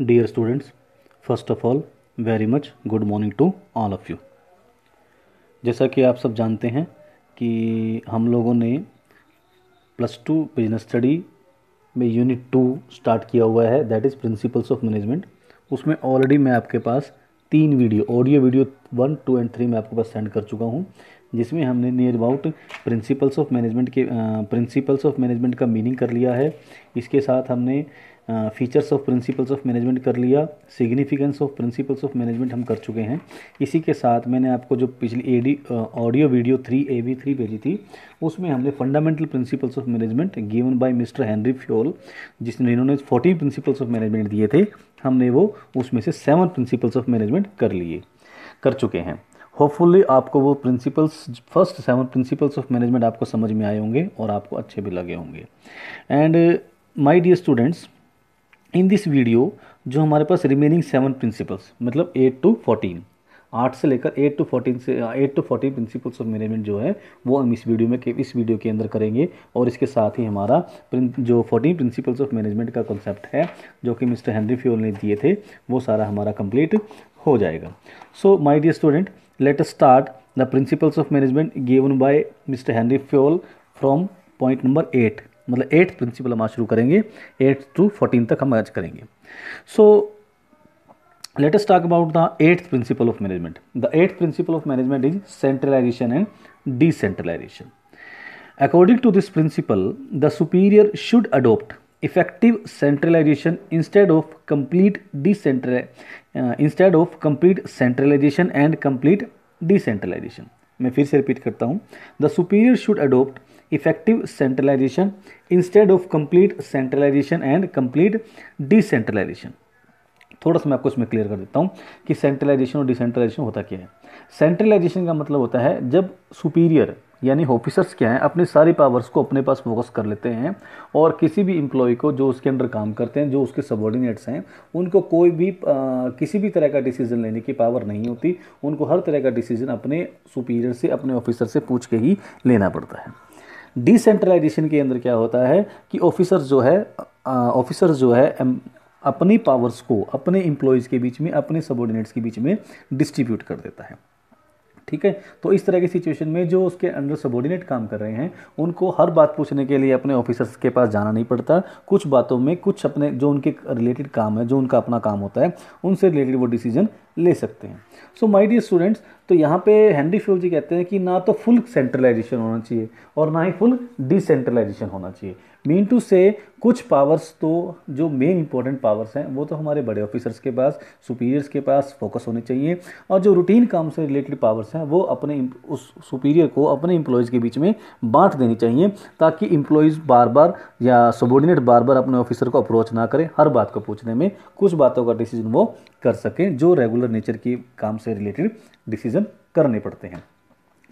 Dear students first of all very much good morning to all of you जैसा कि आप सब जानते हैं कि हम लोगों ने प्लस टू बिजनेस स्टडी में यूनिट टू स्टार्ट किया हुआ है that is principles of management उसमें ऑलरेडी मैं आपके पास तीन video audio video one two and three मैं आपके पास सेंड कर चुका हूँ जिसमें हमने near about principles of management के प्रिंसिपल्स ऑफ मैनेजमेंट का मीनिंग कर लिया है इसके साथ हमने features of principles of management कर लिया significance of principles of management हम कर चुके हैं इसी के साथ मैंने आपको जो पिछली एडी audio video three A V three भेजी थी उसमें हमने fundamental principles of management given by Mister Henri Fayol जिसने इन्होंने फोर्टीन प्रिंसिपल्स ऑफ मैनेजमेंट दिए थे हमने वो उसमें से सेवन प्रिंसिपल्स ऑफ मैनेजमेंट कर लिए कर चुके हैं होपफुली आपको वो principles first seven principles of management आपको समझ में आए होंगे और आपको अच्छे भी लगे होंगे and my dear students in this video जो हमारे पास रिमेनिंग सेवन प्रिंसिपल्स मतलब एट टू फोर्टीन आठ से लेकर एट टू फोर्टीन से eight to fourteen principles of management जो है वो हम इस वीडियो में इस वीडियो के अंदर करेंगे और इसके साथ ही हमारा जो फोर्टीन प्रिंसिपल्स ऑफ मैनेजमेंट का कॉन्सेप्ट है जो कि मिस्टर हेनरी फ्योल ने दिए थे वो सारा हमारा कंप्लीट हो जाएगा so my dear student let start the principles of management given by Mister Henri Fayol from point number eight मतलब एट्थ प्रिंसिपल हम आज शुरू करेंगे एट्थ टू फोर्टीन तक हम आज करेंगे so latest talk about the eighth principle of management the eighth principle of management is centralisation and decentralisation according to this principle the superior should adopt effective centralisation instead of complete D instead of complete centralisation and complete decentralisation मैं फिर से repeat करता हूँ the superior should adopt effective centralisation instead of complete centralisation and complete decentralisation थोड़ा सा मैं आपको इसमें क्लियर कर देता हूँ कि सेंट्रलाइजेशन और डिसेंट्रलाइजेशन होता क्या है सेंट्रलाइजेशन का मतलब होता है जब सुपीरियर यानी ऑफिसर्स क्या हैं अपनी सारी पावर्स को अपने पास फोकस कर लेते हैं और किसी भी एम्प्लॉय को जो उसके अंडर काम करते हैं जो उसके सबॉर्डिनेट्स हैं उनको कोई भी आ, किसी भी तरह का डिसीजन लेने की पावर नहीं होती उनको हर तरह का डिसीजन अपने सुपीरियर से अपने ऑफिसर से पूछ के ही लेना पड़ता है डिसेंट्रलाइजेशन के अंदर क्या होता है कि ऑफिसर जो है ऑफिसर जो है अपनी पावर्स को अपने इम्प्लॉयज़ के बीच में अपने सबॉर्डिनेट्स के बीच में डिस्ट्रीब्यूट कर देता है ठीक है तो इस तरह की सिचुएशन में जो उसके अंडर सबॉर्डिनेट काम कर रहे हैं उनको हर बात पूछने के लिए अपने ऑफिसर्स के पास जाना नहीं पड़ता कुछ बातों में कुछ अपने जो उनके रिलेटेड काम है जो उनका अपना काम होता है उनसे रिलेटेड वो डिसीजन ले सकते हैं सो माई डी स्टूडेंट्स तो यहाँ पे हेनरी फ्यूल जी कहते हैं कि ना तो फुल सेंट्रलाइजेशन होना चाहिए और ना ही फुल डिसेंट्रलाइजेशन होना चाहिए मीन टू से कुछ पावर्स तो जो मेन इंपॉर्टेंट पावर्स हैं वो तो हमारे बड़े ऑफिसर्स के पास सुपीरियर्स के पास फोकस होने चाहिए और जो रूटीन काम से रिलेटेड पावर्स हैं वो अपने उस सुपीरियर को अपने इम्प्लॉयज़ के बीच में बांट देनी चाहिए ताकि इम्प्लॉयज़ बार बार या सबॉर्डिनेट बार बार अपने ऑफिसर को अप्रोच ना करें हर बात को पूछने में कुछ बातों का डिसीजन वो कर सकें जो रेगुलर पर्टिकुलर नेचर की काम से रिलेटेड डिसीजन करने पड़ते हैं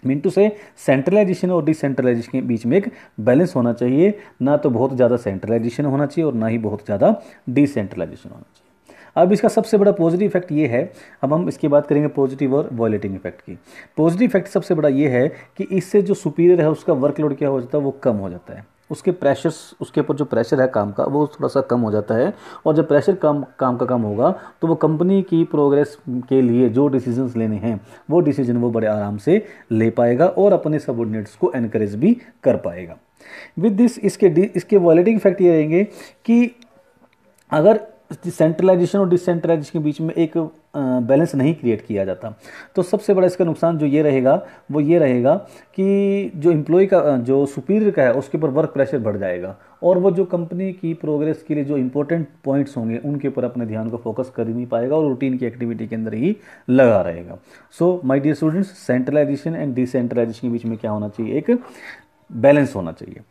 मीन टू से सेंट्रलाइजेशन और डिसेंट्रलाइजेशन के बीच में एक बैलेंस होना चाहिए ना तो बहुत ज़्यादा सेंट्रलाइजेशन होना चाहिए और ना ही बहुत ज़्यादा डिसेंट्रलाइजेशन होना चाहिए अब इसका सबसे बड़ा पॉजिटिव इफेक्ट ये है अब हम इसकी बात करेंगे पॉजिटिव और वॉलेटिंग इफेक्ट की पॉजिटिव इफेक्ट सबसे बड़ा ये है कि इससे जो सुपीरियर है उसका वर्कलोड क्या हो जाता है वो कम हो जाता है उसके प्रेशर्स उसके ऊपर जो प्रेशर है काम का वो थोड़ा सा कम हो जाता है और जब प्रेशर काम काम का कम होगा तो वो कंपनी की प्रोग्रेस के लिए जो डिसीजंस लेने हैं वो डिसीजन वो बड़े आराम से ले पाएगा और अपने सबॉर्डिनेट्स को एनकरेज भी कर पाएगा विद दिस इसके इसके वॉलेटिंग फैक्ट ये रहेंगे कि अगर सेंट्रलाइजेशन और डिसेंट्रलाइजेशन के बीच में एक बैलेंस नहीं क्रिएट किया जाता तो सबसे बड़ा इसका नुकसान जो ये रहेगा वो ये रहेगा कि जो इम्प्लॉय का जो सुपीरियर का है उसके ऊपर वर्क प्रेशर बढ़ जाएगा और वो जो कंपनी की प्रोग्रेस के लिए जो इंपॉर्टेंट पॉइंट्स होंगे उनके ऊपर अपने ध्यान को फोकस कर ही नहीं पाएगा और रूटीन की एक्टिविटी के अंदर ही लगा रहेगा so my dear students centralisation and decentralisation के बीच में क्या होना चाहिए एक बैलेंस होना चाहिए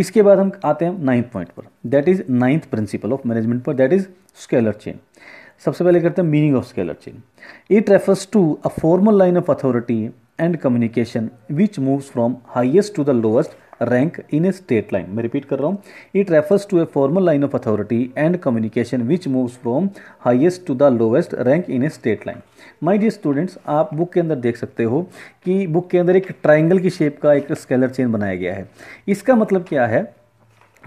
इसके बाद हम आते हैं नाइन्थ पॉइंट पर that is ninth principle of management पर दैट इज़ स्केलर चेन सबसे पहले करते हैं meaning of scalar chain it refers to a formal line of authority and communication which moves from highest to the lowest rank in a state line मैं repeat कर रहा हूँ it refers to a formal line of authority and communication which moves from highest to the lowest rank in a state line my dear students आप book के अंदर देख सकते हो कि book के अंदर एक triangle की shape का एक scalar chain बनाया गया है इसका मतलब क्या है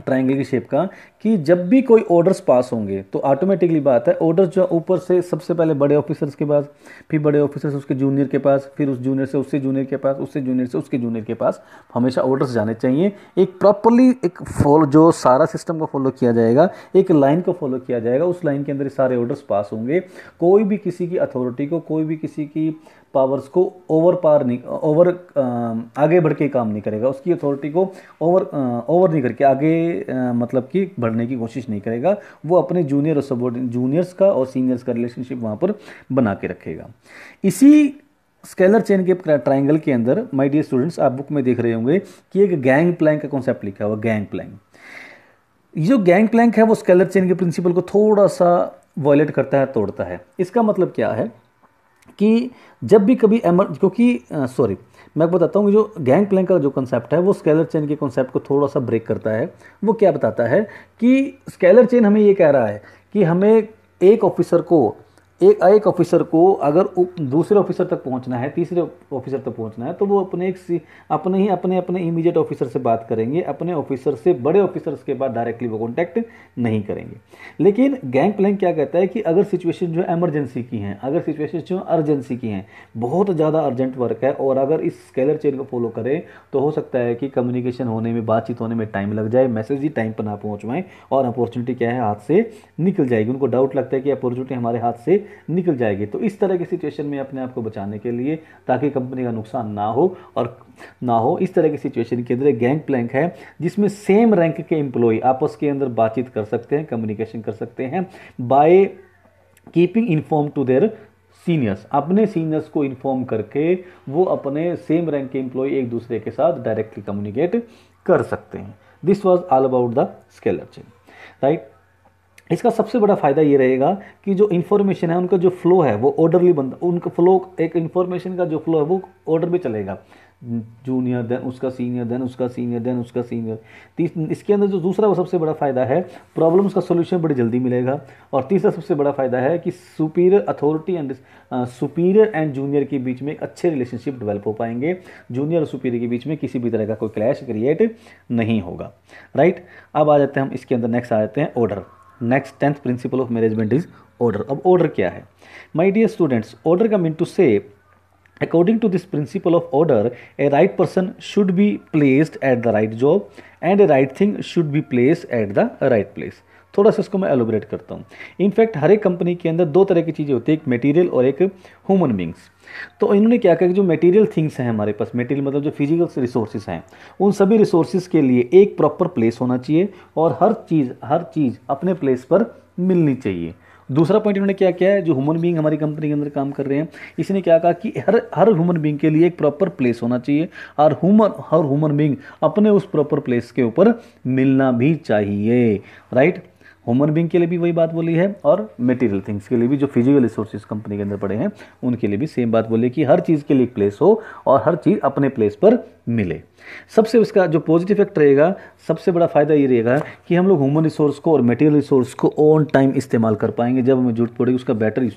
ट्राइंगल की शेप का कि जब भी कोई ऑर्डर्स पास होंगे तो ऑटोमेटिकली बात है ऑर्डर्स जो ऊपर से सबसे पहले बड़े ऑफिसर्स के पास फिर बड़े ऑफिसर्स उसके जूनियर के पास फिर उस जूनियर से उससे जूनियर के पास उससे जूनियर से उसके जूनियर के पास हमेशा ऑर्डर्स जाने चाहिए एक प्रॉपरली एक फॉलो जो सारा सिस्टम को फॉलो किया जाएगा एक लाइन को फॉलो किया जाएगा उस लाइन के अंदर सारे ऑर्डर्स पास होंगे कोई भी किसी की अथॉरिटी को कोई भी किसी की पावर्स को ओवर पार नहीं ओवर आगे बढ़ के काम नहीं करेगा उसकी अथॉरिटी को ओवर ओवर नहीं करके आगे आ, मतलब कि बढ़ने की कोशिश नहीं करेगा वो अपने जूनियर और सब जूनियर्स का और सीनियर्स का रिलेशनशिप वहाँ पर बना के रखेगा इसी स्केलर चेन के ट्राइंगल के अंदर माई डियर स्टूडेंट्स आप बुक में देख रहे होंगे कि एक गैंग प्लैंग का कॉन्सेप्ट लिखा हुआ गैंग प्लैंग ये जो गैंग प्लैंक है वो स्केलर चेन के प्रिंसिपल को थोड़ा सा वॉयलेट करता है तोड़ता है इसका मतलब क्या है कि जब भी कभी एमर क्योंकि सॉरी मैं बताता हूँ कि जो गैंग प्लैंक का जो कॉन्सेप्ट है वो स्केलर चेन के कॉन्सेप्ट को थोड़ा सा ब्रेक करता है वो क्या बताता है कि स्केलर चेन हमें ये कह रहा है कि हमें एक ऑफिसर को एक एक ऑफिसर को अगर दूसरे ऑफिसर तक पहुंचना है तीसरे ऑफिसर तक पहुंचना है तो वो अपने एक अपने ही अपने अपने इमीडिएट ऑफिसर से बात करेंगे अपने ऑफिसर से बड़े ऑफिसर्स के बाद डायरेक्टली वो कॉन्टैक्ट नहीं करेंगे लेकिन गैंग प्लैंग क्या कहता है कि अगर सिचुएशन जो एमरजेंसी की हैं अगर सिचुएशन जो अर्जेंसी की हैं बहुत ज़्यादा अर्जेंट वर्क है और अगर इस स्केलर चेन को फॉलो करें तो हो सकता है कि कम्युनिकेशन होने में बातचीत होने में टाइम लग जाए मैसेज ही टाइम पर ना पहुँचवाएँ और अपॉर्चुनिटी क्या है हाथ से निकल जाएगी उनको डाउट लगता है कि अपॉर्चुनिटी हमारे हाथ से निकल जाएगी तो इस तरह की सिचुएशन में अपने आप को बचाने के लिए ताकि कंपनी का नुकसान ना हो और ना हो इस तरह की सिचुएशन के अंदर गैंग प्लैंक है जिसमें सेम रैंक के एम्प्लॉय आपस के अंदर बातचीत कर सकते हैं कम्युनिकेशन कर सकते हैं by keeping inform to their seniors अपने सीनियर्स को इन्फॉर्म करके वो अपने सेम रैंक के एम्प्लॉय एक दूसरे के साथ डायरेक्टली कम्युनिकेट कर सकते हैं this was all about the scalar chain right इसका सबसे बड़ा फ़ायदा ये रहेगा कि जो इन्फॉर्मेशन है उनका जो फ्लो है वो ऑर्डरली बन उनका फ्लो एक इन्फॉर्मेशन का जो फ्लो है वो ऑर्डर में चलेगा जूनियर देन उसका सीनियर देन उसका सीनियर देन उसका सीनियर इसके अंदर जो दूसरा वो सबसे बड़ा फ़ायदा है प्रॉब्लम्स का सोल्यूशन बड़ी जल्दी मिलेगा और तीसरा सबसे बड़ा फ़ायदा है कि superior authority and superior and junior के बीच में एक अच्छे रिलेशनशिप डेवलप हो पाएंगे जूनियर और सुपीरियर के बीच में किसी भी तरह का कोई क्लैश क्रिएट नहीं होगा राइट अब आ जाते हैं हम इसके अंदर नेक्स्ट आ जाते हैं order Next tenth principle of management is order. अब order क्या है माई डियर स्टूडेंट्स ऑर्डर का mean to say According to this principle of order, a right person should be placed at the right job and a right thing should be placed at the right place. थोड़ा सा इसको मैं elaborate करता हूँ in fact हर एक company के अंदर दो तरह की चीज़ें होती है एक मटेरियल और एक ह्यूमन बींग्स तो इन्होंने क्या कहा कि जो मटेरियल थिंग्स हैं हमारे पास मटेरियल मतलब जो फिजिकल रिसोर्सेज हैं उन सभी रिसोर्सेज के लिए एक प्रॉपर प्लेस होना चाहिए और हर चीज़ हर चीज़ अपने प्लेस पर मिलनी चाहिए दूसरा पॉइंट इन्होंने क्या किया है जो ह्यूमन बींग हमारी कंपनी के अंदर काम कर रहे हैं इसने क्या कहा कि हर हर ह्यूमन बींग के लिए एक प्रॉपर प्लेस होना चाहिए और ह्यूमन हर ह्यूमन बींग अपने उस प्रॉपर प्लेस के ऊपर मिलना भी चाहिए राइट ह्यूमन बींग के लिए भी वही बात बोली है और मेटेरियल थिंग्स के लिए भी जो फिजिकल रिसोर्सेज कंपनी के अंदर पड़े हैं उनके लिए भी सेम बात बोली कि हर चीज़ के लिए प्लेस हो और हर चीज़ अपने प्लेस पर मिले सबसे उसका जो पॉजिटिव इफेक्ट रहेगा सबसे बड़ा फ़ायदा ये रहेगा कि हम लोग ह्यूमन रिसोर्स को और मटेरियल रिसोर्स को ऑन टाइम इस्तेमाल कर पाएंगे जब हमें जरूरत पड़ेगी उसका बेटर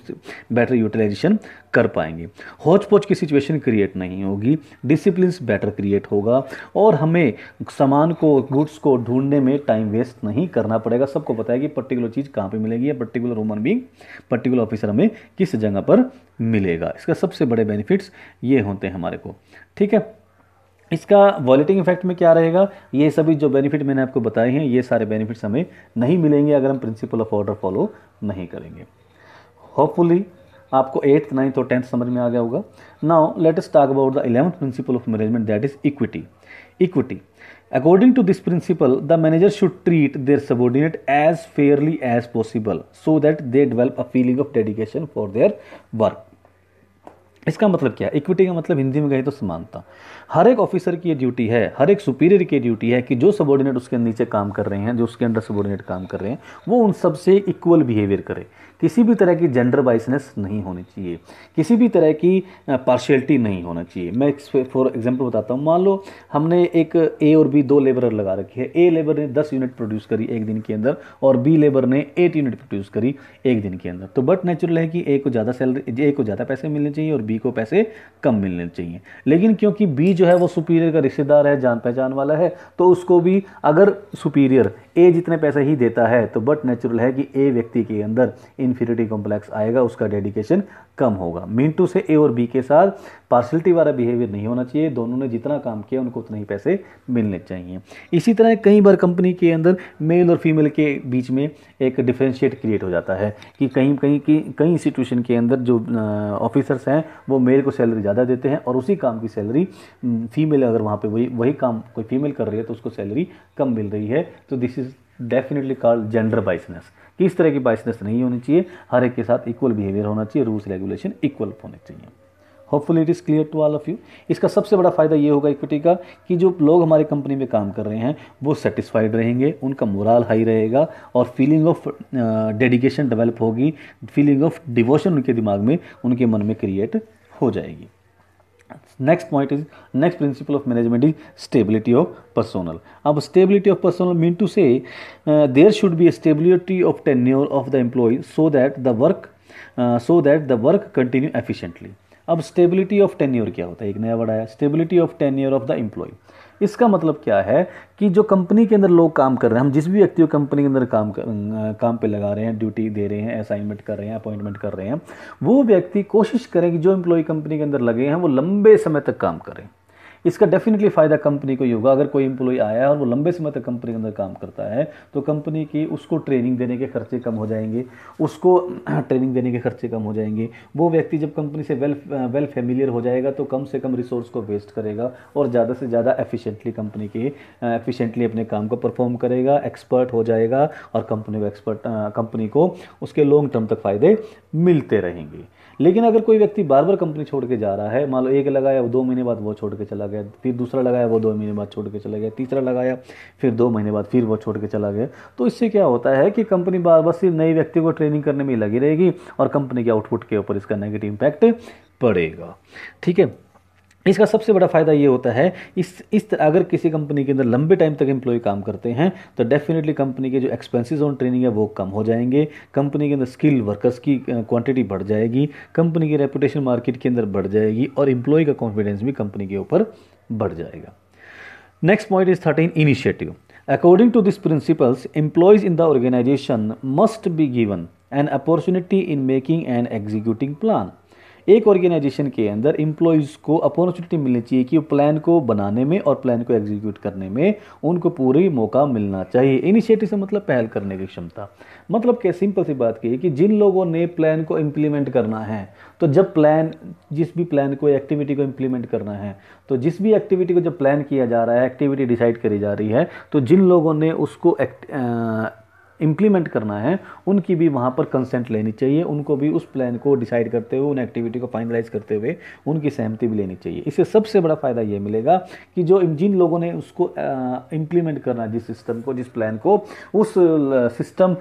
बेटर यूटिलाइजेशन कर पाएंगे हौच पोच की सिचुएशन क्रिएट नहीं होगी डिसिप्लिन बेटर क्रिएट होगा और हमें सामान को गुड्स को ढूंढने में टाइम वेस्ट नहीं करना पड़ेगा सबको पता है कि पर्टिकुलर चीज़ कहाँ पर मिलेगी या particular human being particular officer हमें किस जगह पर मिलेगा इसका सबसे बड़े बेनिफिट्स ये होते हैं हमारे को ठीक है इसका वॉलेटिंग इफेक्ट में क्या रहेगा ये सभी जो बेनिफिट मैंने आपको बताए हैं ये सारे बेनिफिट्स हमें नहीं मिलेंगे अगर हम प्रिंसिपल ऑफ ऑर्डर फॉलो नहीं करेंगे होपफुली आपको एट्थ नाइन्थ और टेंथ समझ में आ गया होगा now latest talk about the eleventh principle of management that is equity equity according to this principle the manager should treat their subordinate as fairly as possible so that they develop a feeling of dedication for their work इसका मतलब क्या equity का मतलब हिंदी में कहें तो समानता हर एक ऑफिसर की ये ड्यूटी है हर एक सुपीरियर की ड्यूटी है कि जो सबॉर्डिनेट उसके नीचे काम कर रहे हैं जो उसके अंडर सबॉर्डिनेट काम कर रहे हैं वो उन सबसे इक्वल बिहेवियर करे किसी भी तरह की जेंडर वाइसनेस नहीं होनी चाहिए किसी भी तरह की पार्शियलिटी नहीं होना चाहिए मैं फॉर एग्जांपल बताता हूँ मान लो हमने एक ए और बी दो लेबर लगा रखी है ए लेबर ने दस यूनिट प्रोड्यूस करी एक दिन के अंदर और बी लेबर ने एट यूनिट प्रोड्यूस करी एक दिन के अंदर तो बट नेचुरल है कि ए को ज़्यादा सैलरी ए को ज़्यादा पैसे मिलने चाहिए और बी को पैसे कम मिलने चाहिए लेकिन क्योंकि बी जो है वो सुपीरियर का रिश्तेदार है जान पहचान वाला है तो उसको भी अगर सुपीरियर ए जितने पैसे ही देता है तो बट नेचुरल है कि ए व्यक्ति के अंदर इन इन्फीरियरिटी कॉम्प्लेक्स आएगा उसका डेडिकेशन कम होगा मीन टू से ए और बी के साथ पार्सलिटी वाला बिहेवियर नहीं होना चाहिए दोनों ने जितना काम किया उनको उतने ही पैसे मिलने चाहिए इसी तरह कई बार कंपनी के अंदर मेल और फीमेल के बीच में एक डिफ्रेंशिएट क्रिएट हो जाता है कि कहीं कहीं की कई इंस्टीट्यूशन के अंदर जो ऑफिसर्स हैं वो मेल को सैलरी ज़्यादा देते हैं और उसी काम की सैलरी फीमेल अगर वहाँ पर वही वही काम कोई फीमेल कर रही है तो उसको सैलरी कम मिल रही है तो this is definitely called gender biasness कि इस तरह की बाइसनेस नहीं होनी चाहिए हर एक के साथ इक्वल बिहेवियर होना चाहिए रूल्स रेगुलेशन इक्वल होने चाहिए hopeful it is clear to all of you इसका सबसे बड़ा फ़ायदा ये होगा इक्विटी का कि जो लोग हमारे कंपनी में काम कर रहे हैं वो सेटिस्फाइड रहेंगे उनका मोरल हाई रहेगा और फीलिंग ऑफ डेडिकेशन डेवलप होगी फीलिंग ऑफ डिवोशन उनके दिमाग में उनके मन में क्रिएट हो जाएगी next point is next principle of management is stability of personnel अब stability of personnel mean to say there should be stability of tenure of the employ so that the work so that the work continue efficiently अब stability of tenure क्या होता है एक नया word आया stability of tenure of the employ इसका मतलब क्या है कि जो कंपनी के अंदर लोग काम कर रहे हैं हम जिस भी व्यक्ति को कंपनी के अंदर काम कर, अं, काम पे लगा रहे हैं ड्यूटी दे रहे हैं असाइनमेंट कर रहे हैं अपॉइंटमेंट कर रहे हैं वो व्यक्ति कोशिश करें कि जो एम्प्लॉय कंपनी के अंदर लगे हैं वो लंबे समय तक काम करें इसका डेफिनेटली फ़ायदा कंपनी को ही होगा अगर कोई एम्प्लॉय आया है और वो लंबे समय तक कंपनी के अंदर काम करता है तो कंपनी की उसको ट्रेनिंग देने के खर्चे कम हो जाएंगे उसको ट्रेनिंग देने के खर्चे कम हो जाएंगे वो व्यक्ति जब कंपनी से वेल वेल फेमिलियर हो जाएगा तो कम से कम रिसोर्स को वेस्ट करेगा और ज़्यादा से ज़्यादा एफिशिएंटली कंपनी के एफिशिएंटली अपने काम को परफॉर्म करेगा एक्सपर्ट हो जाएगा और कंपनी को एक्सपर्ट कंपनी को उसके लॉन्ग टर्म तक फ़ायदे मिलते रहेंगे लेकिन अगर कोई व्यक्ति बार बार कंपनी छोड़ के जा रहा है मान लो एक लगाया दो महीने बाद वो छोड़ के चला गया फिर दूसरा लगाया वो दो महीने बाद छोड़ के चला गया तीसरा लगाया फिर दो महीने बाद फिर वो छोड़ के चला गया तो इससे क्या होता है कि कंपनी बार बार सिर्फ नए व्यक्ति को ट्रेनिंग करने में लगी रहेगी और कंपनी के आउटपुट के ऊपर इसका नेगेटिव इम्पैक्ट पड़ेगा ठीक है इसका सबसे बड़ा फ़ायदा ये होता है इस इस अगर किसी कंपनी के अंदर लंबे टाइम तक एम्प्लॉय काम करते हैं तो डेफिनेटली कंपनी के जो एक्सपेंसेस ऑन ट्रेनिंग है वो कम हो जाएंगे कंपनी के अंदर स्किल वर्कर्स की क्वांटिटी बढ़ जाएगी कंपनी की रेपुटेशन मार्केट के अंदर बढ़ जाएगी और एम्प्लॉय का कॉन्फिडेंस भी कंपनी के ऊपर बढ़ जाएगा next point is thirteen initiative according to this principles employees in the organisation must be given an opportunity in making and executing plan एक ऑर्गेनाइजेशन के अंदर एम्प्लॉयज़ को अपॉर्चुनिटी मिलनी चाहिए कि प्लान को बनाने में और प्लान को एग्जीक्यूट करने में उनको पूरी मौका मिलना चाहिए इनिशिएटिव से मतलब पहल करने की क्षमता मतलब क्या सिंपल सी बात की कि जिन लोगों ने प्लान को इम्प्लीमेंट करना है तो जब प्लान जिस भी प्लान को एक्टिविटी को इम्प्लीमेंट करना है तो जिस भी एक्टिविटी को जब प्लान किया जा रहा है एक्टिविटी डिसाइड करी जा रही है तो जिन लोगों ने उसको इम्प्लीमेंट करना है उनकी भी वहाँ पर कंसेंट लेनी चाहिए उनको भी उस प्लान को डिसाइड करते हुए उन एक्टिविटी को फाइनलाइज करते हुए उनकी सहमति भी लेनी चाहिए इससे सबसे बड़ा फ़ायदा ये मिलेगा कि जो जिन लोगों ने उसको इम्प्लीमेंट करना जिस सिस्टम को जिस प्लान को उस सिस्टम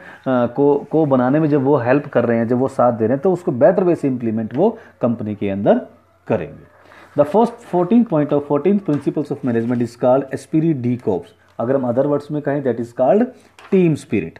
को को बनाने में जब वो हेल्प कर रहे हैं जब वो साथ दे रहे हैं तो उसको बेटर वे से इम्प्लीमेंट वो कंपनी के अंदर करेंगे the first fourteen point of fourteen principles of management is called esprit de corps अगर हम अदर वर्ड्स में कहें that is called team spirit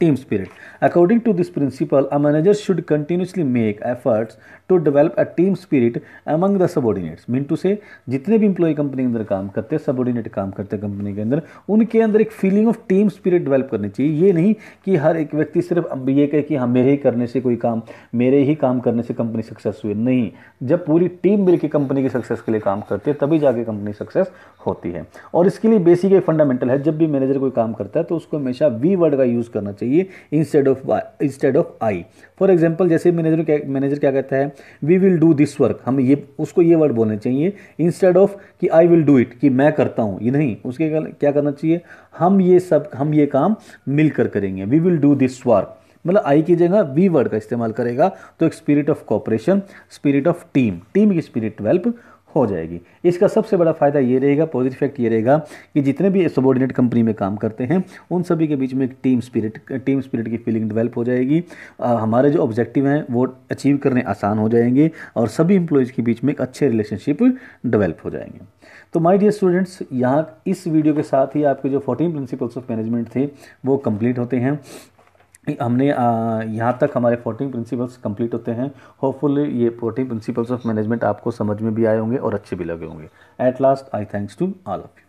team spirit according to this principle a manager should continuously make efforts to develop a team spirit among the subordinates. Mean to say जितने भी employee company के अंदर काम करते हैं subordinate काम करते हैं कंपनी के अंदर उनके अंदर एक feeling of team spirit develop करनी चाहिए ये नहीं कि हर एक व्यक्ति सिर्फ ये कहे कि हाँ मेरे ही करने से कोई काम मेरे ही काम करने से कंपनी सक्सेस हुई नहीं जब पूरी टीम मिलकर कंपनी के सक्सेस के लिए काम करती है तभी जाके कंपनी सक्सेस होती है और इसके लिए बेसिक एक फंडामेंटल है जब भी मैनेजर कोई काम करता है तो उसको हमेशा वी वर्ड का यूज़ करना चाहिए चाहिए instead of instead of I for example जैसे मैनेजर क्या मैनेजर क्या कहता है we will do this work हम ये उसको ये वर्ड बोलने चाहिए इंस्टेड ऑफ कि आई विल डू इट कि मैं करता हूँ ये नहीं उसके क्या करना चाहिए हम ये सब हम ये काम मिलकर करेंगे we will do this work मतलब आई की जगह वी वर्ड का इस्तेमाल करेगा तो एक spirit of cooperation spirit of team team की स्पिरिट डेवेल्प हो जाएगी इसका सबसे बड़ा फ़ायदा ये रहेगा पॉजिटिव इफेक्ट ये रहेगा कि जितने भी सबॉर्डिनेट कंपनी में काम करते हैं उन सभी के बीच में एक टीम स्पिरिट टीम स्पिरिट की फीलिंग डेवलप हो जाएगी आ, हमारे जो ऑब्जेक्टिव हैं वो अचीव करने आसान हो जाएंगे और सभी इंप्लॉयज़ के बीच में एक अच्छे रिलेशनशिप डेवलप हो जाएंगे तो माय डियर स्टूडेंट्स यहाँ इस वीडियो के साथ ही आपके जो 14 प्रिंसिपल्स ऑफ मैनेजमेंट थे वो कंप्लीट होते हैं हमने यहाँ तक हमारे फोर्टीन प्रिंसिपल्स कंप्लीट होते हैं होपफुल ये फोर्टीन प्रिंसिपल्स ऑफ मैनेजमेंट आपको समझ में भी आए होंगे और अच्छे भी लगे होंगे at last I thanks to all of you